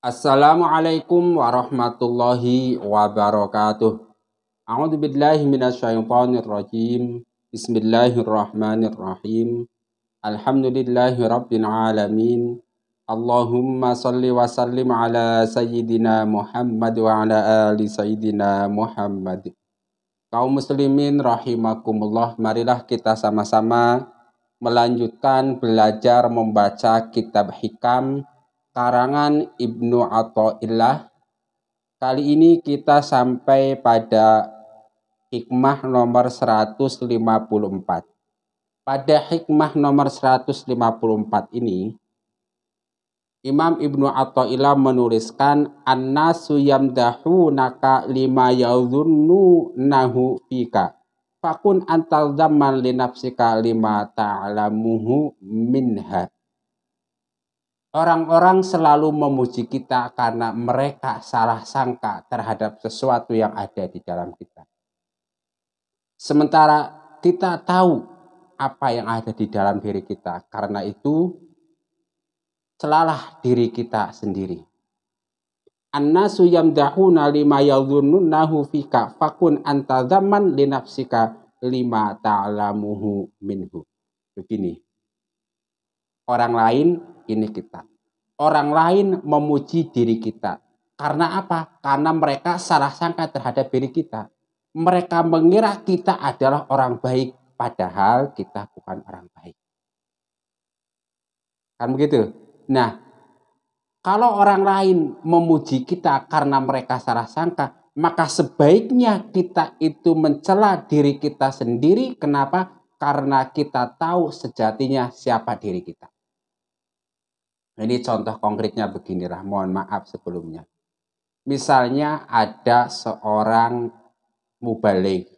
Assalamualaikum warahmatullahi wabarakatuh. A'udzu billahi minasyaitonir rajim. Bismillahirrahmanirrahim. Alhamdulillahi rabbil alamin. Allahumma salli wa sallim ala sayyidina Muhammad wa ala ali sayyidina Muhammad. Kaum muslimin rahimakumullah, marilah kita sama-sama melanjutkan belajar membaca kitab hikam karangan Ibnu Athaillah. Kali ini kita sampai pada hikmah nomor 154. Pada hikmah nomor 154 ini, Imam Ibnu Athaillah menuliskan yamdahu naka lima yaudhunnu nahu fika fakun antal zaman linafsika lima taalamuhu minha Orang-orang selalu memuji kita karena mereka salah sangka terhadap sesuatu yang ada di dalam kita. Sementara kita tahu apa yang ada di dalam diri kita, karena itu celalah diri kita sendiri. An-nasu yamdahuna lima yadhunnahu fika fakun anta zaman linafsika lima ta'lamuhu minhu. Begini. Orang lain ini kita. Orang lain memuji diri kita. Karena apa? Karena mereka salah sangka terhadap diri kita. Mereka mengira kita adalah orang baik, padahal kita bukan orang baik. Kan begitu? Nah, kalau orang lain memuji kita karena mereka salah sangka, maka sebaiknya kita itu mencela diri kita sendiri. Kenapa? Karena kita tahu sejatinya siapa diri kita. Ini contoh konkretnya begini, Rah. Mohon maaf sebelumnya. Misalnya ada seorang mubalik.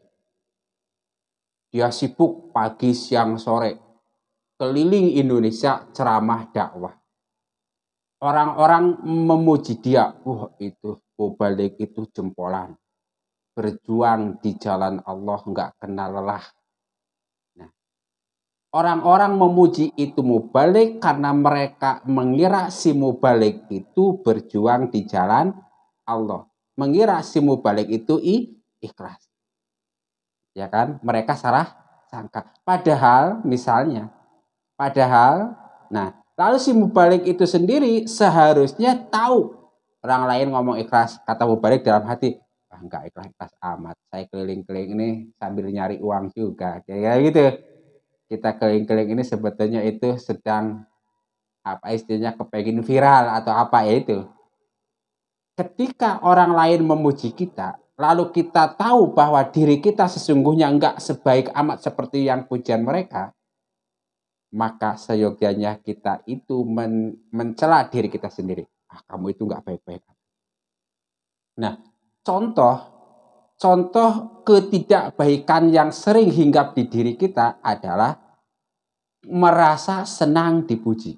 Dia sibuk pagi, siang, sore. Keliling Indonesia ceramah dakwah. Orang-orang memuji dia. Wah, itu mubalik itu jempolan. Berjuang di jalan Allah nggak kenal lelah Orang-orang memuji itu mubalik karena mereka mengira si mubalik itu berjuang di jalan Allah. Mengira si mubalik itu ikhlas. Ya kan? Mereka salah sangka. Padahal misalnya, padahal, nah lalu si mubalik itu sendiri seharusnya tahu orang lain ngomong ikhlas. Kata mubalik dalam hati, ah, enggak ikhlas, ikhlas amat. Saya keliling-keliling ini sambil nyari uang juga. Kayak gitu kita keling-keling ini sebetulnya itu sedang apa istilahnya kepengin viral atau apa ya itu. Ketika orang lain memuji kita, lalu kita tahu bahwa diri kita sesungguhnya enggak sebaik amat seperti yang pujian mereka, maka seyogianya kita itu men mencela diri kita sendiri. Ah, kamu itu enggak baik-baik. Nah, contoh contoh ketidakbaikan yang sering hinggap di diri kita adalah merasa senang dipuji.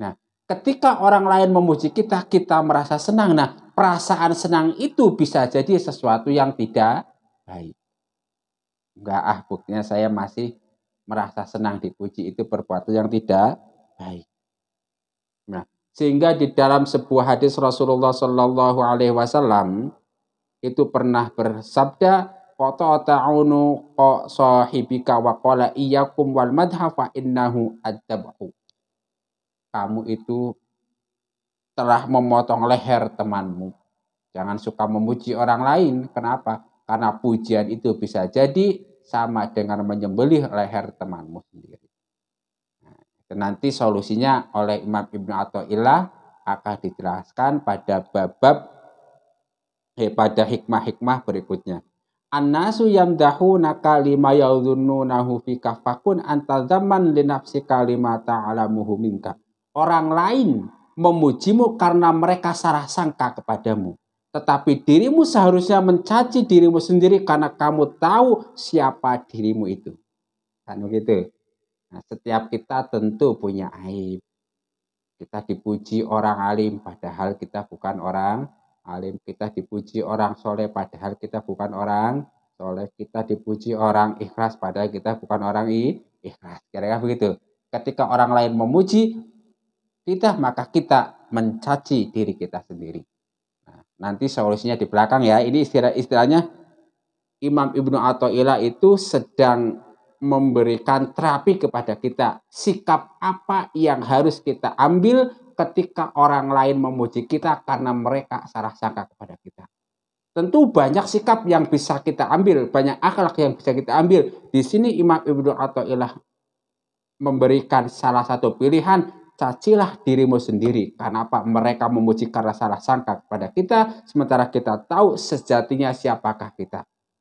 Nah, ketika orang lain memuji kita, kita merasa senang. Nah, perasaan senang itu bisa jadi sesuatu yang tidak baik. Enggak ah, buktinya saya masih merasa senang dipuji itu perbuatan yang tidak baik. Nah, sehingga di dalam sebuah hadis Rasulullah Shallallahu Alaihi Wasallam itu pernah bersabda qata ta'unu qa sahibika wa qala iyakum wal madha fa innahu adabahu. Kamu itu telah memotong leher temanmu. Jangan suka memuji orang lain. Kenapa? Karena pujian itu bisa jadi sama dengan menyembelih leher temanmu sendiri. Nah, nanti solusinya oleh Imam Ibnu Athaillah akan dijelaskan pada bab-bab eh, pada hikmah-hikmah berikutnya. Annasu yamdahuna kalima yadhunnunahu fika fakun antadzaman linafsi kalimata ta'lamuhu minka. Orang lain memujimu karena mereka sarah sangka kepadamu. Tetapi dirimu seharusnya mencaci dirimu sendiri karena kamu tahu siapa dirimu itu. Kan begitu. Nah, setiap kita tentu punya aib. Kita dipuji orang alim padahal kita bukan orang alim kita dipuji orang soleh padahal kita bukan orang soleh kita dipuji orang ikhlas padahal kita bukan orang i, ikhlas kira-kira begitu ketika orang lain memuji kita maka kita mencaci diri kita sendiri nah, nanti solusinya di belakang ya ini istilah istilahnya Imam Ibnu Athaillah itu sedang memberikan terapi kepada kita sikap apa yang harus kita ambil ketika orang lain memuji kita karena mereka salah sangka kepada kita. Tentu banyak sikap yang bisa kita ambil, banyak akhlak yang bisa kita ambil. Di sini Imam Ibnu Athaillah memberikan salah satu pilihan, cacilah dirimu sendiri. Karena apa? Mereka memuji karena salah sangka kepada kita, sementara kita tahu sejatinya siapakah kita.